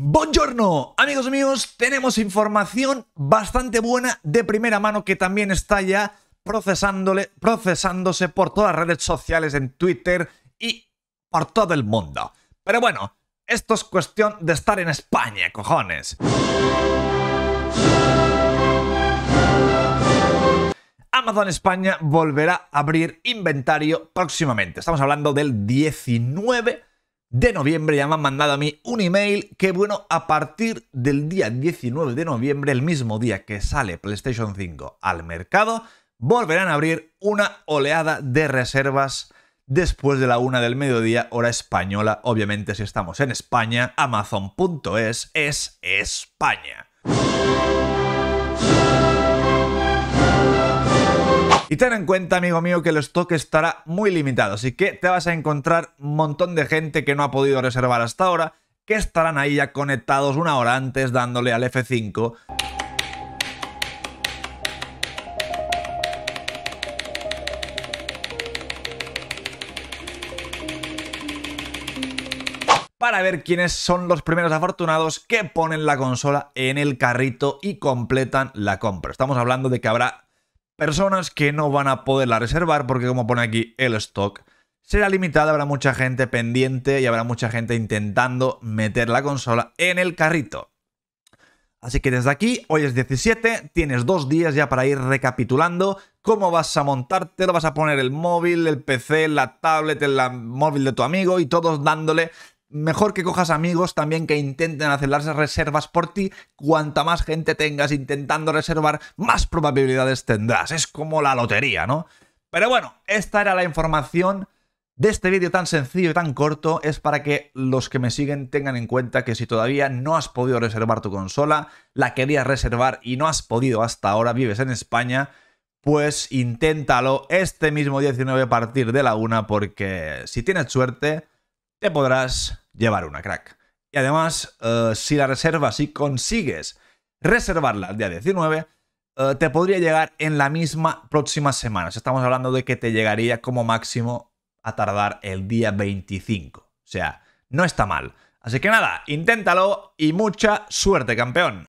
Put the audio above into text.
Buongiorno, amigos míos, tenemos información bastante buena de primera mano que también está ya procesándole, procesándose por todas las redes sociales, en Twitter y por todo el mundo. Pero bueno, esto es cuestión de estar en España, cojones. Amazon España volverá a abrir inventario próximamente. Estamos hablando del 19 de noviembre ya me han mandado a mí un email que bueno, a partir del día 19 de noviembre, el mismo día que sale PlayStation 5 al mercado, volverán a abrir una oleada de reservas después de la una del mediodía, hora española. Obviamente, si estamos en España, Amazon.es es España. ten en cuenta, amigo mío, que el stock estará muy limitado, así que te vas a encontrar un montón de gente que no ha podido reservar hasta ahora, que estarán ahí ya conectados una hora antes dándole al F5. para ver quiénes son los primeros afortunados que ponen la consola en el carrito y completan la compra. Estamos hablando de que habrá personas que no van a poderla reservar porque como pone aquí el stock será limitada, habrá mucha gente pendiente y habrá mucha gente intentando meter la consola en el carrito. Así que desde aquí, hoy es 17, tienes dos días ya para ir recapitulando cómo vas a montarte, lo vas a poner el móvil, el PC, la tablet, el móvil de tu amigo y todos dándole mejor que cojas amigos también que intenten hacer las reservas por ti. Cuanta más gente tengas intentando reservar, más probabilidades tendrás. Es como la lotería, ¿no? Pero bueno, esta era la información de este vídeo tan sencillo y tan corto. Es para que los que me siguen tengan en cuenta que si todavía no has podido reservar tu consola, la querías reservar y no has podido hasta ahora, vives en España pues inténtalo este mismo 19 a partir de la 1 porque si tienes suerte, te podrás llevar una crack. Y además, eh, si la reservas y consigues reservarla el día 19, eh, te podría llegar en la misma próxima semana. Estamos hablando de que te llegaría como máximo a tardar el día 25. O sea, no está mal. Así que nada, inténtalo y mucha suerte, campeón.